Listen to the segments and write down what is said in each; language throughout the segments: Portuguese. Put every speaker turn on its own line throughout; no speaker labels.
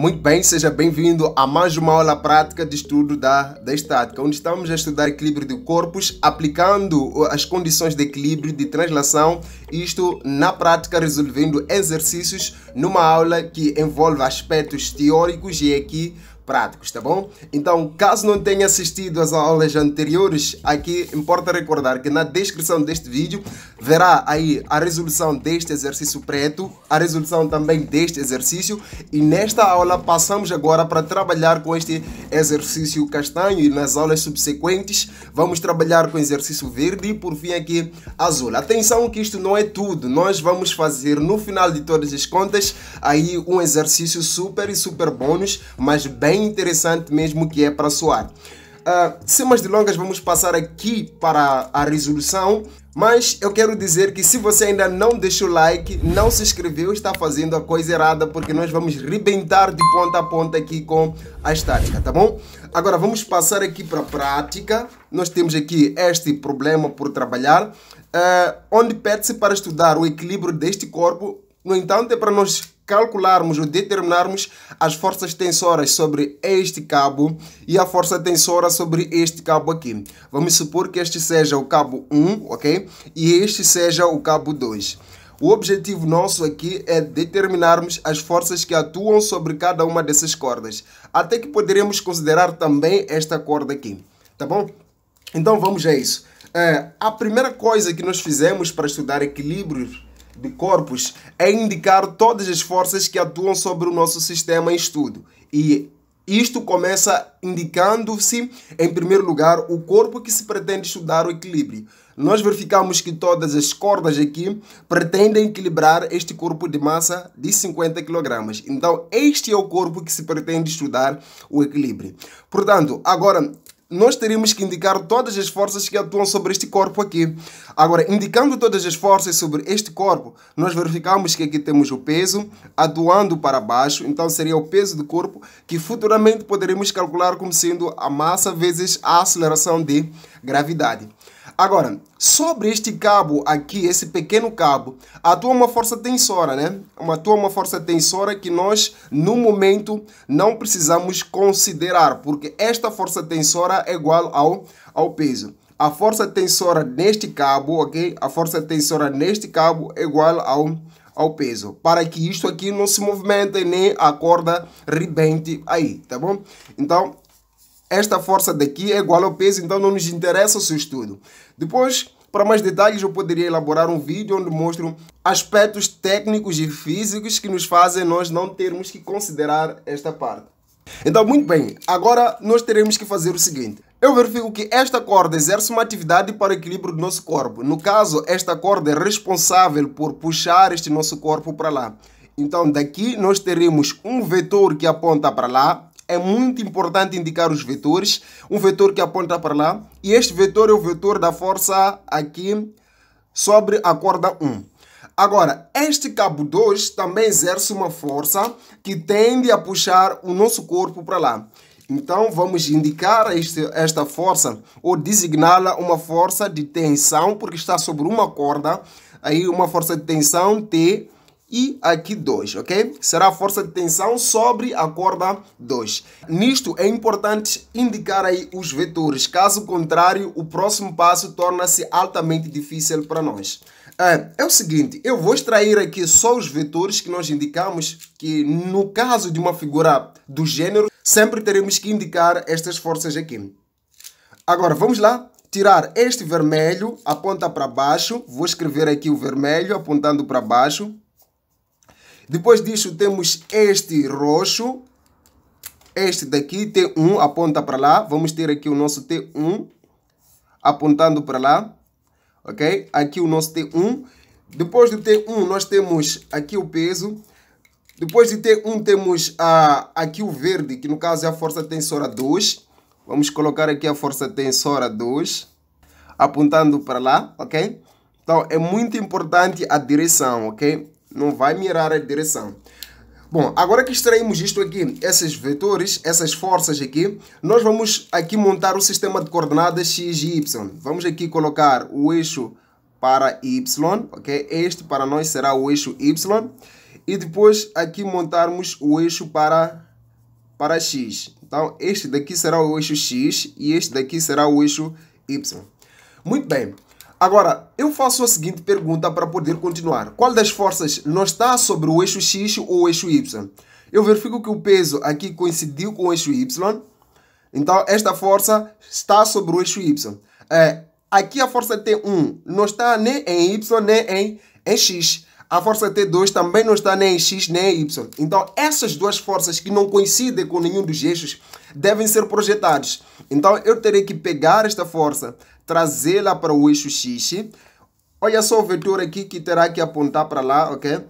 Muito bem, seja bem-vindo a mais uma aula prática de estudo da, da estática, onde estamos a estudar equilíbrio de corpos, aplicando as condições de equilíbrio de translação, isto na prática resolvendo exercícios numa aula que envolve aspectos teóricos e aqui práticos, tá bom? Então, caso não tenha assistido às aulas anteriores, aqui importa recordar que na descrição deste vídeo verá aí a resolução deste exercício preto, a resolução também deste exercício e nesta aula passamos agora para trabalhar com este exercício castanho e nas aulas subsequentes vamos trabalhar com exercício verde e por fim aqui azul. Atenção que isto não é tudo, nós vamos fazer no final de todas as contas aí um exercício super e super bônus, mas bem bem interessante mesmo que é para soar. Uh, ah, sem mais delongas, vamos passar aqui para a resolução. Mas eu quero dizer que se você ainda não deixou like, não se inscreveu, está fazendo a coisa errada, porque nós vamos rebentar de ponta a ponta aqui com a estática, tá bom? Agora vamos passar aqui para a prática. Nós temos aqui este problema por trabalhar, uh, onde pede-se para estudar o equilíbrio deste corpo. No entanto, é para nós calcularmos ou determinarmos as forças tensoras sobre este cabo e a força tensora sobre este cabo aqui. Vamos supor que este seja o cabo 1, ok? E este seja o cabo 2. O objetivo nosso aqui é determinarmos as forças que atuam sobre cada uma dessas cordas, até que poderemos considerar também esta corda aqui, tá bom? Então vamos a isso. É, a primeira coisa que nós fizemos para estudar equilíbrios de corpos é indicar todas as forças que atuam sobre o nosso sistema em estudo. E isto começa indicando-se, em primeiro lugar, o corpo que se pretende estudar o equilíbrio. Nós verificamos que todas as cordas aqui pretendem equilibrar este corpo de massa de 50 kg. Então, este é o corpo que se pretende estudar o equilíbrio. Portanto, agora, nós teríamos que indicar todas as forças que atuam sobre este corpo aqui. Agora, indicando todas as forças sobre este corpo, nós verificamos que aqui temos o peso atuando para baixo, então seria o peso do corpo que futuramente poderemos calcular como sendo a massa vezes a aceleração de gravidade. Agora, sobre este cabo aqui, esse pequeno cabo, atua uma força tensora, né? Atua uma força tensora que nós, no momento, não precisamos considerar, porque esta força tensora é igual ao, ao peso. A força tensora neste cabo, ok? A força tensora neste cabo é igual ao, ao peso, para que isto aqui não se movimente nem a corda rebente aí, tá bom? Então, esta força daqui é igual ao peso, então não nos interessa o seu estudo. Depois, para mais detalhes, eu poderia elaborar um vídeo onde mostro aspectos técnicos e físicos que nos fazem nós não termos que considerar esta parte. Então, muito bem, agora nós teremos que fazer o seguinte. Eu verifico que esta corda exerce uma atividade para o equilíbrio do nosso corpo. No caso, esta corda é responsável por puxar este nosso corpo para lá. Então, daqui nós teremos um vetor que aponta para lá é muito importante indicar os vetores. Um vetor que aponta para lá. E este vetor é o vetor da força aqui sobre a corda 1. Agora, este cabo 2 também exerce uma força que tende a puxar o nosso corpo para lá. Então, vamos indicar este, esta força ou designá-la uma força de tensão, porque está sobre uma corda. Aí, uma força de tensão T e aqui 2, ok? Será a força de tensão sobre a corda 2. Nisto é importante indicar aí os vetores, caso contrário, o próximo passo torna-se altamente difícil para nós. É, é, o seguinte, eu vou extrair aqui só os vetores que nós indicamos, que no caso de uma figura do gênero, sempre teremos que indicar estas forças aqui. Agora, vamos lá tirar este vermelho, aponta para baixo, vou escrever aqui o vermelho apontando para baixo, depois disso temos este roxo. Este daqui, T1, aponta para lá. Vamos ter aqui o nosso T1 apontando para lá. Ok? Aqui o nosso T1. Depois do T1 nós temos aqui o peso. Depois de T1 temos a, aqui o verde, que no caso é a força tensora 2. Vamos colocar aqui a força tensora 2, apontando para lá, ok? Então é muito importante a direção, ok? Não vai mirar a direção. Bom, agora que extraímos isto aqui, esses vetores, essas forças aqui, nós vamos aqui montar o sistema de coordenadas x e y. Vamos aqui colocar o eixo para y, ok? Este para nós será o eixo y. E depois aqui montarmos o eixo para, para x. Então, este daqui será o eixo x e este daqui será o eixo y. Muito bem. Agora, eu faço a seguinte pergunta para poder continuar. Qual das forças não está sobre o eixo X ou o eixo Y? Eu verifico que o peso aqui coincidiu com o eixo Y. Então, esta força está sobre o eixo Y. É, aqui a força T1 não está nem em Y, nem em, em X a força T2 também não está nem em X nem em Y. Então, essas duas forças que não coincidem com nenhum dos eixos devem ser projetadas. Então, eu terei que pegar esta força, trazê-la para o eixo X. Olha só o vetor aqui que terá que apontar para lá, ok?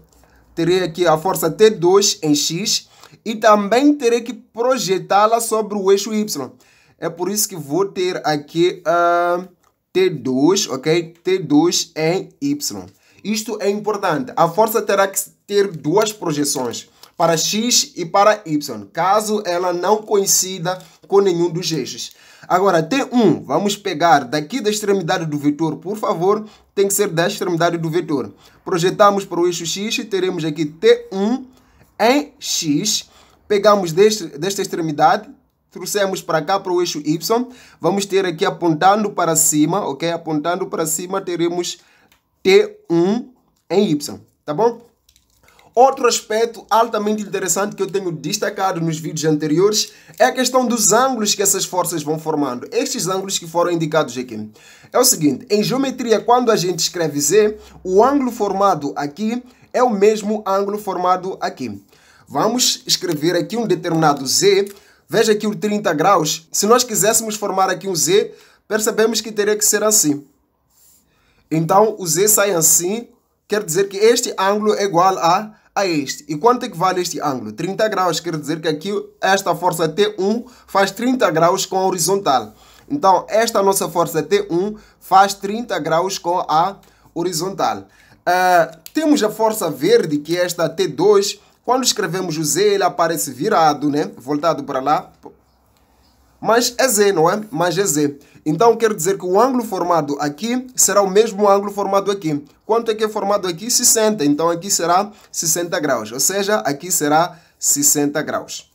Terei aqui a força T2 em X e também terei que projetá-la sobre o eixo Y. É por isso que vou ter aqui uh, ah, T2, ok? T2 em Y. Isto é importante. A força terá que ter duas projeções, para X e para Y, caso ela não coincida com nenhum dos eixos. Agora, T1, vamos pegar daqui da extremidade do vetor, por favor, tem que ser da extremidade do vetor. Projetamos para o eixo X e teremos aqui T1 em X. Pegamos deste, desta extremidade, trouxemos para cá para o eixo Y. Vamos ter aqui apontando para cima, ok? Apontando para cima teremos T1 em Y, tá bom? Outro aspecto altamente interessante que eu tenho destacado nos vídeos anteriores é a questão dos ângulos que essas forças vão formando. Estes ângulos que foram indicados aqui. É o seguinte, em geometria, quando a gente escreve Z, o ângulo formado aqui é o mesmo ângulo formado aqui. Vamos escrever aqui um determinado Z. Veja aqui o 30 graus. Se nós quiséssemos formar aqui um Z, percebemos que teria que ser assim. Então, o z sai assim, quer dizer que este ângulo é igual a, a este. E quanto é que vale este ângulo? 30 graus, quer dizer que aqui esta força T1 faz 30 graus com a horizontal. Então, esta nossa força T1 faz 30 graus com a horizontal. Uh, temos a força verde, que é esta T2. Quando escrevemos o Z, ele aparece virado, né? Voltado para lá, mas é Z, não é? Mas é Z. Então quer dizer que o ângulo formado aqui será o mesmo ângulo formado aqui. Quanto é que é formado aqui? 60. Então aqui será 60 graus, ou seja, aqui será 60 graus.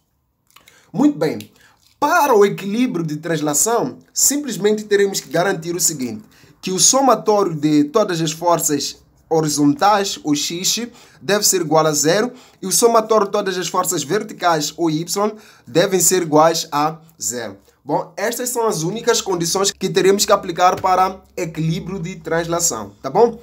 Muito bem. Para o equilíbrio de translação, simplesmente teremos que garantir o seguinte, que o somatório de todas as forças horizontais, ou x, deve ser igual a zero e o somatório de todas as forças verticais, ou y, devem ser iguais a zero. Bom, estas são as únicas condições que teremos que aplicar para equilíbrio de translação, tá bom?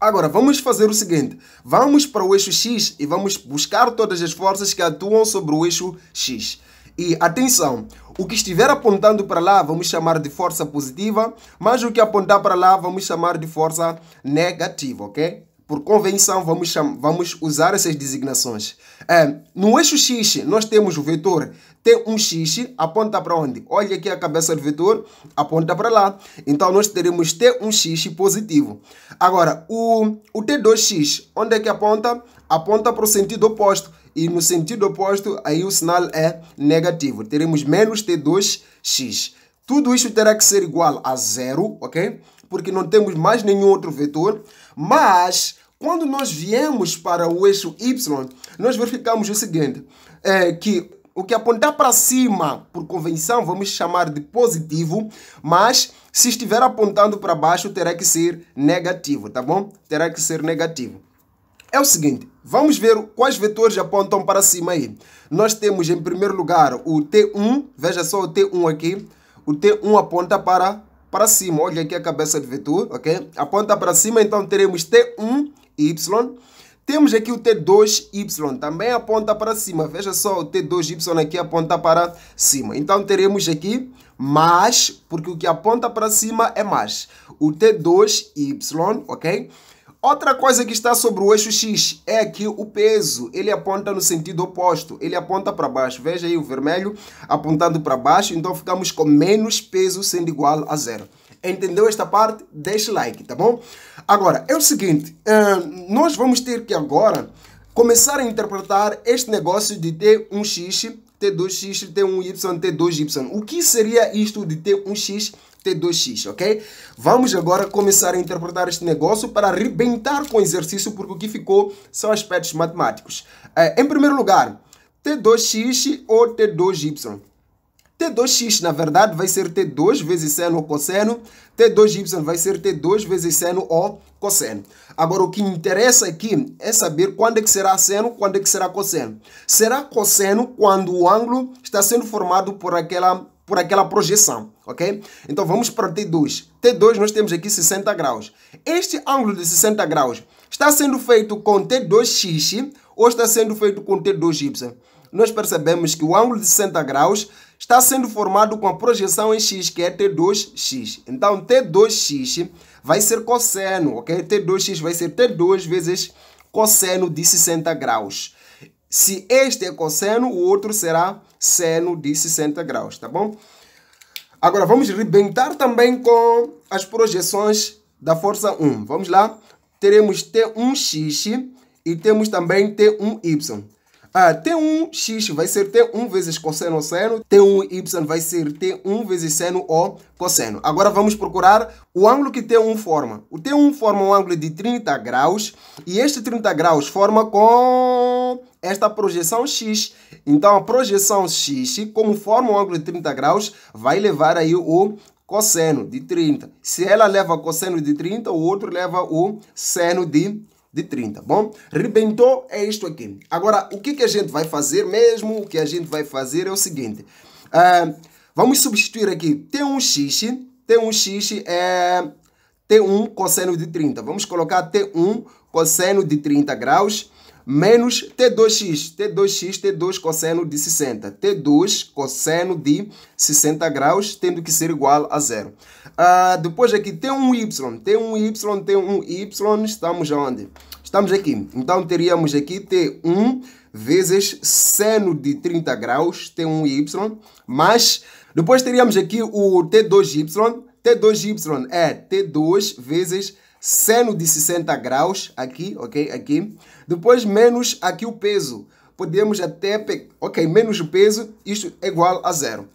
Agora, vamos fazer o seguinte: vamos para o eixo X e vamos buscar todas as forças que atuam sobre o eixo X. E atenção, o que estiver apontando para lá vamos chamar de força positiva, mas o que apontar para lá vamos chamar de força negativa, ok? Por convenção, vamos, vamos usar essas designações. É, no eixo X, nós temos o vetor T1X, aponta para onde? Olha aqui a cabeça do vetor, aponta para lá. Então, nós teremos T1X positivo. Agora, o, o T2X, onde é que aponta? Aponta para o sentido oposto e no sentido oposto, aí o sinal é negativo. Teremos menos T2x. Tudo isso terá que ser igual a zero, ok? Porque não temos mais nenhum outro vetor. Mas, quando nós viemos para o eixo y, nós verificamos o seguinte, é, que o que apontar para cima, por convenção, vamos chamar de positivo, mas se estiver apontando para baixo, terá que ser negativo, tá bom? Terá que ser negativo. É o seguinte, Vamos ver quais vetores apontam para cima aí. Nós temos em primeiro lugar o T1, veja só o T1 aqui. O T1 aponta para, para cima, olha aqui a cabeça do vetor, ok? Aponta para cima, então teremos T1, Y. Temos aqui o T2Y, também aponta para cima. Veja só, o T2Y aqui aponta para cima. Então teremos aqui mais, porque o que aponta para cima é mais. O T2Y, ok? Outra coisa que está sobre o eixo X é que o peso, ele aponta no sentido oposto, ele aponta para baixo. Veja aí o vermelho apontando para baixo, então ficamos com menos peso sendo igual a zero. Entendeu esta parte? Deixe like, tá bom? Agora, é o seguinte, eh, nós vamos ter que agora começar a interpretar este negócio de ter um X T2X, T1Y, T2Y. O que seria isto de ter um X, T2X, ok? Vamos agora começar a interpretar este negócio para arrebentar com o exercício, porque o que ficou são aspectos matemáticos. É, em primeiro lugar, T2X ou T2Y. T2x, na verdade, vai ser T2 vezes seno ou cosseno. T2y vai ser T2 vezes seno ou cosseno. Agora, o que interessa aqui é saber quando é que será seno, quando é que será cosseno. Será cosseno quando o ângulo está sendo formado por aquela, por aquela projeção ok? Então vamos para o T2. T2 nós temos aqui 60 graus. Este ângulo de 60 graus está sendo feito com T2x ou está sendo feito com T2y? Nós percebemos que o ângulo de 60 graus está sendo formado com a projeção em x, que é T2x. Então, T2x vai ser cosseno, ok? T2x vai ser T2 vezes cosseno de 60 graus. Se este é cosseno, o outro será seno de 60 graus, tá bom? Agora vamos rebentar também com as projeções da força 1. Vamos lá. Teremos T1x e temos também T1y. Ah, T1x vai ser T1 vezes cosseno seno, T1y vai ser T1 vezes seno ou cosseno. Agora vamos procurar o ângulo que T1 forma. O T1 forma um ângulo de 30 graus e este 30 graus forma com esta projeção x. Então a projeção x, como forma um ângulo de 30 graus, vai levar aí o cosseno de 30. Se ela leva cosseno de 30, o outro leva o seno de 30 de 30, bom? Rebentou é isto aqui. Agora, o que, que a gente vai fazer mesmo? O que a gente vai fazer é o seguinte. Uh, vamos substituir aqui. Tem um x, tem um x é T1 cosseno de 30. Vamos colocar T1 cosseno de 30 graus menos T2x, T2x, T2 cosseno de 60. T2 cosseno de 60 graus, tendo que ser igual a zero. Uh, depois aqui tem um y, tem um y, tem um y, estamos onde? Estamos aqui. Então, teríamos aqui T1 vezes seno de 30 graus, T1Y, mais. depois teríamos aqui o T2Y. T2Y é T2 vezes seno de 60 graus, aqui, ok? Aqui. Depois, menos aqui o peso. Podemos até... Ok, menos o peso, isso é igual a zero.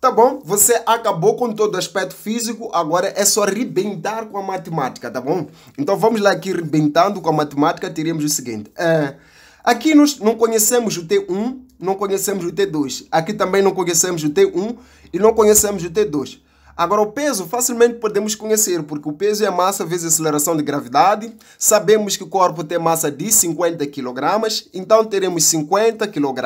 Tá bom? Você acabou com todo o aspecto físico, agora é só arrebentar com a matemática, tá bom? Então vamos lá aqui, arrebentando com a matemática, teremos o seguinte. É, aqui nós não conhecemos o T1, não conhecemos o T2. Aqui também não conhecemos o T1 e não conhecemos o T2. Agora, o peso facilmente podemos conhecer, porque o peso é a massa vezes a aceleração de gravidade. Sabemos que o corpo tem massa de 50 kg, então teremos 50 kg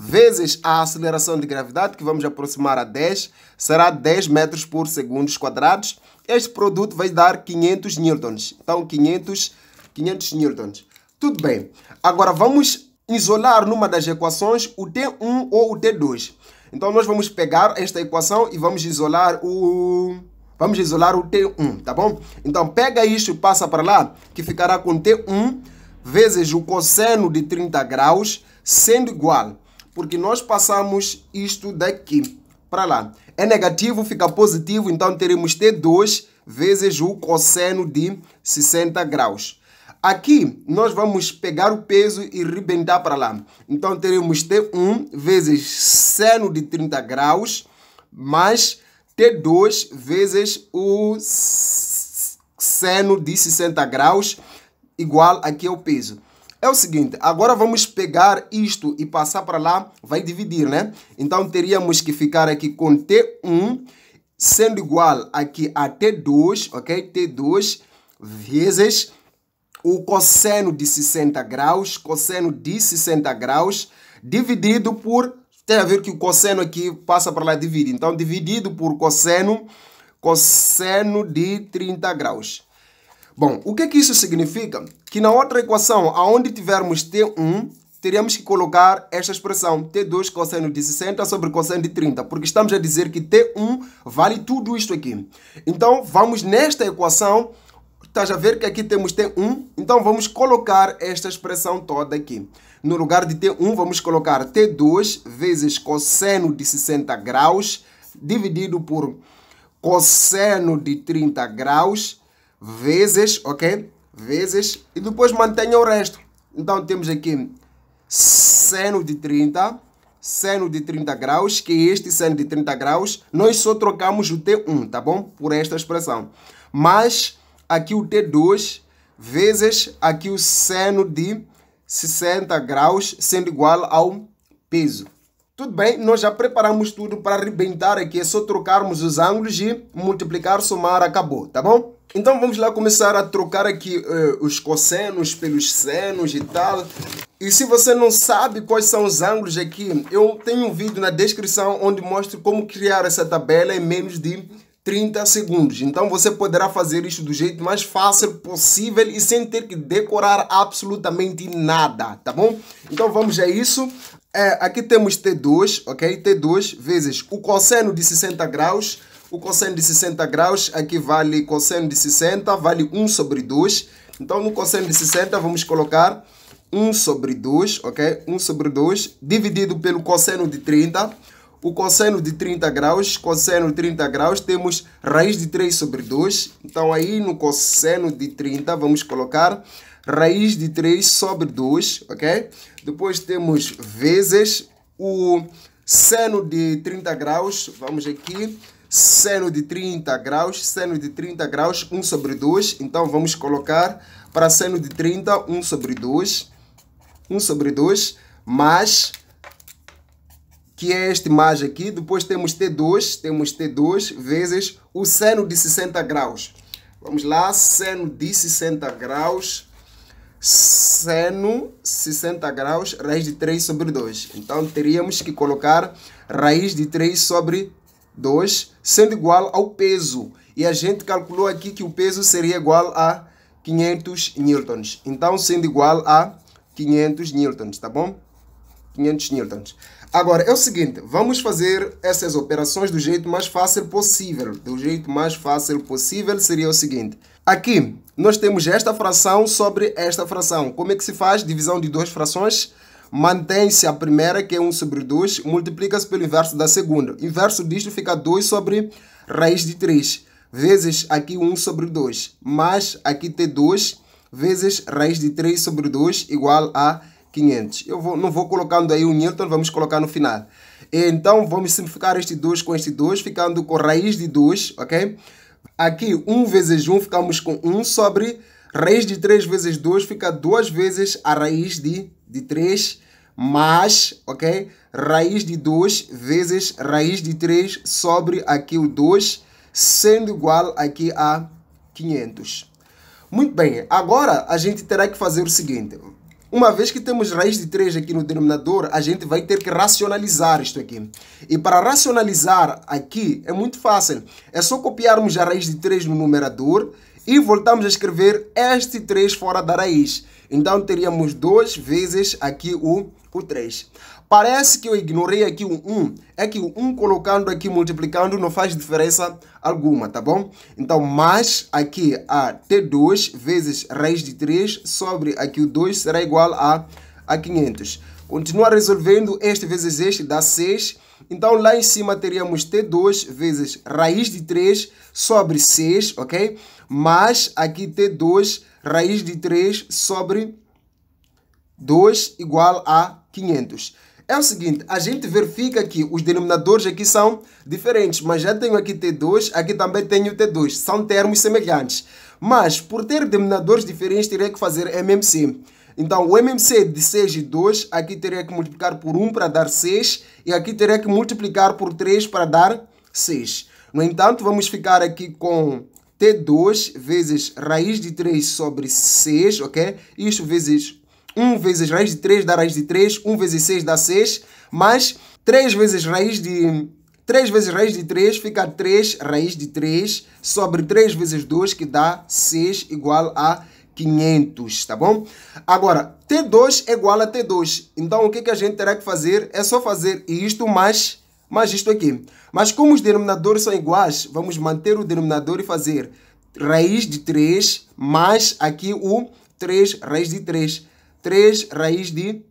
vezes a aceleração de gravidade, que vamos aproximar a 10, será 10 metros por segundo quadrados. Este produto vai dar 500 newtons. Então, 500, 500 newtons. Tudo bem. Agora, vamos isolar numa das equações o T1 ou o T2. Então, nós vamos pegar esta equação e vamos isolar o... Vamos isolar o T1, tá bom? Então, pega isso e passa para lá, que ficará com T1 vezes o cosseno de 30 graus, sendo igual porque nós passamos isto daqui para lá. É negativo, fica positivo, então teremos T2 vezes o cosseno de 60 graus. Aqui nós vamos pegar o peso e rebentar para lá. Então teremos T1 vezes seno de 30 graus mais T2 vezes o seno de 60 graus igual aqui ao peso. É o seguinte, agora vamos pegar isto e passar para lá, vai dividir, né? Então teríamos que ficar aqui com T1, sendo igual aqui a T2, ok? T2 vezes o cosseno de 60 graus, cosseno de 60 graus, dividido por, tem a ver que o cosseno aqui passa para lá dividir, então dividido por cosseno, cosseno de 30 graus. Bom, o que é que isso significa? Que na outra equação, aonde tivermos T1, teríamos que colocar esta expressão T2 cosseno de 60 sobre cosseno de 30, porque estamos a dizer que T1 vale tudo isto aqui. Então, vamos nesta equação, estás a ver que aqui temos T1, então vamos colocar esta expressão toda aqui. No lugar de T1, vamos colocar T2 vezes cosseno de 60 graus dividido por cosseno de 30 graus vezes, ok? Vezes, e depois mantenha o resto. Então temos aqui seno de 30, seno de 30 graus, que é este seno de 30 graus, nós só trocamos o T1, tá bom? Por esta expressão. Mas aqui o T2 vezes aqui o seno de 60 graus, sendo igual ao peso. Tudo bem, nós já preparamos tudo para arrebentar aqui, é só trocarmos os ângulos e multiplicar, somar, acabou, tá bom? Então vamos lá começar a trocar aqui uh, os cossenos pelos senos e tal. E se você não sabe quais são os ângulos aqui, eu tenho um vídeo na descrição onde mostro como criar essa tabela em menos de 30 segundos. Então você poderá fazer isso do jeito mais fácil possível e sem ter que decorar absolutamente nada, tá bom? Então vamos a isso. É, aqui temos T2, ok? T2 vezes o cosseno de 60 graus o cosseno de 60 graus aqui vale cosseno de 60, vale 1 sobre 2. Então, no cosseno de 60, vamos colocar 1 sobre 2, ok? 1 sobre 2, dividido pelo cosseno de 30. O cosseno de 30 graus, cosseno de 30 graus, temos raiz de 3 sobre 2. Então, aí no cosseno de 30, vamos colocar raiz de 3 sobre 2, ok? Depois temos vezes o seno de 30 graus, vamos aqui, seno de 30 graus, seno de 30 graus, 1 sobre 2. Então, vamos colocar para seno de 30, 1 sobre 2. 1 sobre 2, mais, que é este mais aqui. Depois temos T2, temos T2 vezes o seno de 60 graus. Vamos lá, seno de 60 graus, seno 60 graus, raiz de 3 sobre 2. Então, teríamos que colocar raiz de 3 sobre 2. 2, sendo igual ao peso. E a gente calculou aqui que o peso seria igual a 500 newtons. Então, sendo igual a 500 newtons, tá bom? 500 newtons. Agora, é o seguinte, vamos fazer essas operações do jeito mais fácil possível. Do jeito mais fácil possível seria o seguinte. Aqui, nós temos esta fração sobre esta fração. Como é que se faz divisão de duas frações? mantém-se a primeira, que é 1 sobre 2, multiplica-se pelo inverso da segunda. O Inverso disto fica 2 sobre raiz de 3, vezes aqui 1 sobre 2, mais aqui T2, vezes raiz de 3 sobre 2, igual a 500. Eu vou, não vou colocando aí o Newton, então vamos colocar no final. Então, vamos simplificar este 2 com este 2, ficando com raiz de 2, ok? Aqui, 1 vezes 1, ficamos com 1 sobre 2. Raiz de 3 vezes 2 fica 2 vezes a raiz de, de 3, mais, ok? Raiz de 2 vezes raiz de 3 sobre aqui o 2, sendo igual aqui a 500. Muito bem, agora a gente terá que fazer o seguinte. Uma vez que temos raiz de 3 aqui no denominador, a gente vai ter que racionalizar isto aqui. E para racionalizar aqui é muito fácil. É só copiarmos a raiz de 3 no numerador e voltamos a escrever este 3 fora da raiz. Então teríamos 2 vezes aqui o, o 3. Parece que eu ignorei aqui o 1. É que o 1 colocando aqui, multiplicando, não faz diferença alguma, tá bom? Então, mais aqui a T2 vezes raiz de 3 sobre aqui o 2 será igual a, a 500. Continua resolvendo este vezes este dá 6. Então, lá em cima teríamos T2 vezes raiz de 3 sobre 6, ok? Mais aqui T2 raiz de 3 sobre 2 igual a 500. É o seguinte, a gente verifica que os denominadores aqui são diferentes, mas já tenho aqui T2, aqui também tenho T2, são termos semelhantes. Mas, por ter denominadores diferentes, teria que fazer MMC. Então, o MMC de 6 e 2, aqui teria que multiplicar por 1 para dar 6, e aqui teria que multiplicar por 3 para dar 6. No entanto, vamos ficar aqui com T2 vezes raiz de 3 sobre 6, ok? Isto vezes 1 vezes raiz de 3 dá raiz de 3, 1 vezes 6 dá 6, mais 3 vezes raiz de 3 vezes raiz de 3 fica 3 raiz de 3 sobre 3 vezes 2, que dá 6, igual a 500, tá bom? Agora, T2 é igual a T2. Então, o que, que a gente terá que fazer? É só fazer isto mais, mais isto aqui. Mas como os denominadores são iguais, vamos manter o denominador e fazer raiz de 3 mais aqui o 3 raiz de 3. 3 raiz de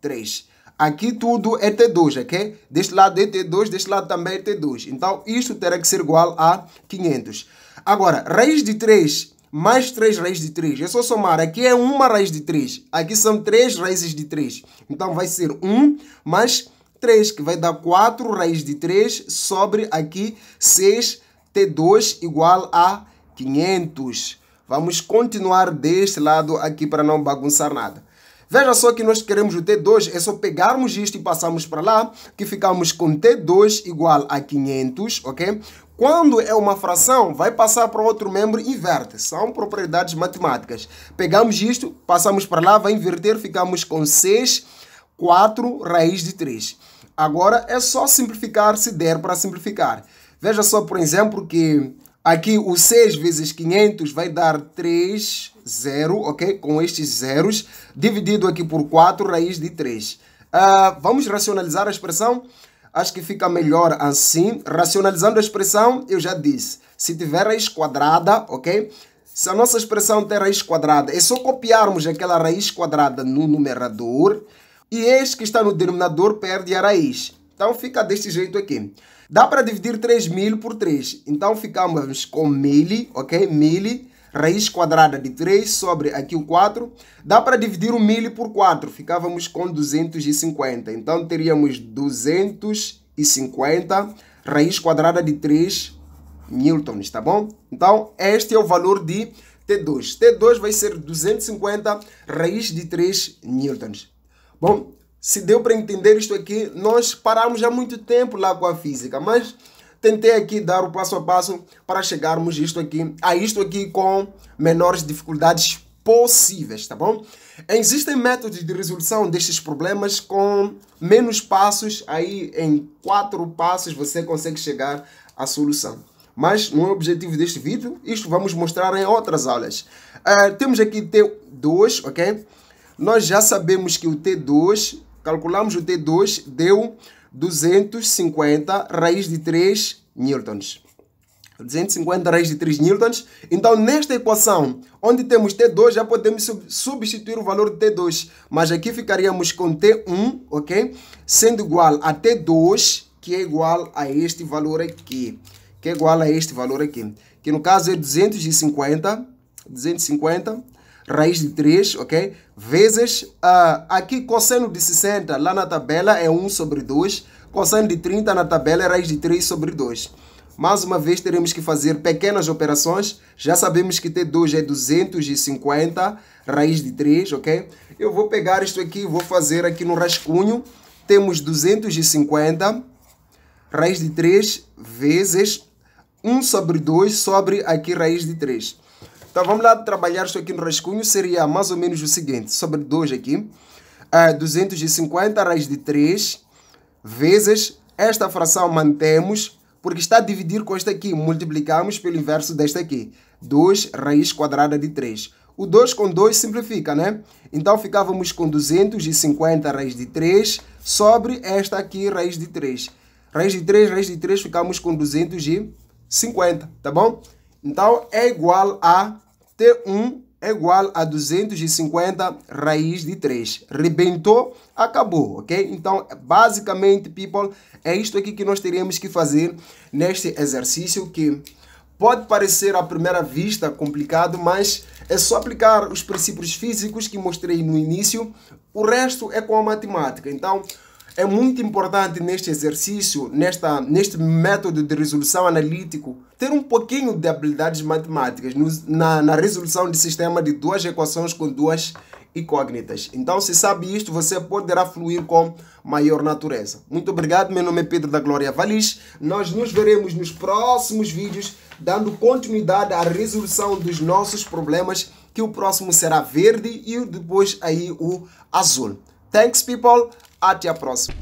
3. Aqui tudo é T2, ok? Deste lado é T2, deste lado também é T2. Então, isto terá que ser igual a 500. Agora, raiz de 3 mais 3 é raiz de 3. É só somar. Aqui é 1 raiz de 3. Aqui são 3 raízes de 3. Então vai ser 1 mais 3, que vai dar 4 raiz de 3 sobre aqui 6t2 igual a 500. Vamos continuar deste lado aqui para não bagunçar nada. Veja só que nós queremos o T2, é só pegarmos isto e passarmos para lá, que ficamos com T2 igual a 500, ok? Quando é uma fração, vai passar para outro membro e inverte. São propriedades matemáticas. Pegamos isto, passamos para lá, vai inverter, ficamos com 6, 4 raiz de 3. Agora é só simplificar se der para simplificar. Veja só, por exemplo, que aqui o 6 vezes 500 vai dar 3, 0, ok? Com estes zeros, dividido aqui por 4 raiz de 3. Uh, ah, vamos racionalizar a expressão? Acho que fica melhor assim. Racionalizando a expressão, eu já disse. Se tiver raiz quadrada, ok? Se a nossa expressão tem raiz quadrada, é só copiarmos aquela raiz quadrada no numerador e este que está no denominador perde a raiz. Então fica deste jeito aqui. Dá para dividir 3.000 por 3. Então ficamos com 1.000, ok? 1.000 raiz quadrada de 3 sobre aqui o 4, dá para dividir o milho por 4, ficávamos com 250. Então teríamos 250 raiz quadrada de 3 newtons, tá bom? Então este é o valor de T2. T2 vai ser 250 raiz de 3 newtons. Bom, se deu para entender isto aqui, nós paramos há muito tempo lá com a física, mas Tentei aqui dar o passo a passo para chegarmos isto aqui, a isto aqui com menores dificuldades possíveis, tá bom? Existem métodos de resolução destes problemas com menos passos, aí em quatro passos você consegue chegar à solução. Mas não é o objetivo deste vídeo, isto vamos mostrar em outras aulas. Uh, temos aqui T2, ok? Nós já sabemos que o T2, calculamos o T2, deu 250 raiz de 3 newtons. 250 raiz de 3 newtons. Então, nesta equação, onde temos T2, já podemos substituir o valor de T2. Mas aqui ficaríamos com T1, ok? Sendo igual a T2, que é igual a este valor aqui. Que é igual a este valor aqui. Que no caso é 250, 250 raiz de 3, ok? Vezes uh, aqui cosseno de 60 lá na tabela é 1 sobre 2. Cosseno de 30 na tabela é raiz de 3 sobre 2. Mais uma vez teremos que fazer pequenas operações. Já sabemos que T2 é 250 raiz de 3, ok? Eu vou pegar isto aqui e vou fazer aqui no rascunho. Temos 250 raiz de 3 vezes 1 sobre 2 sobre aqui raiz de 3. Então vamos lá trabalhar isso aqui no rascunho. Seria mais ou menos o seguinte, sobre 2 aqui. Uh, 250 raiz de 3 vezes esta fração mantemos, porque está a dividir com esta aqui. Multiplicamos pelo inverso desta aqui. 2 raiz quadrada de 3. O 2 com 2 simplifica, né? Então ficávamos com 250 raiz de 3 sobre esta aqui raiz de 3. Raiz de 3, raiz de 3, ficamos com 250, tá bom? Então, é igual a T1 é igual a 250 raiz de 3. Rebentou, acabou, ok? Então, basicamente, people, é isto aqui que nós teríamos que fazer neste exercício que pode parecer à primeira vista complicado, mas é só aplicar os princípios físicos que mostrei no início. O resto é com a matemática. Então, é muito importante neste exercício, nesta, neste método de resolução analítico, ter um pouquinho de habilidades matemáticas no, na, na resolução de sistema de duas equações com duas incógnitas. Então, se sabe isto, você poderá fluir com maior natureza. Muito obrigado, meu nome é Pedro da Glória Valis. Nós nos veremos nos próximos vídeos, dando continuidade à resolução dos nossos problemas, que o próximo será verde e depois aí o azul. Thanks, people. Até a próxima.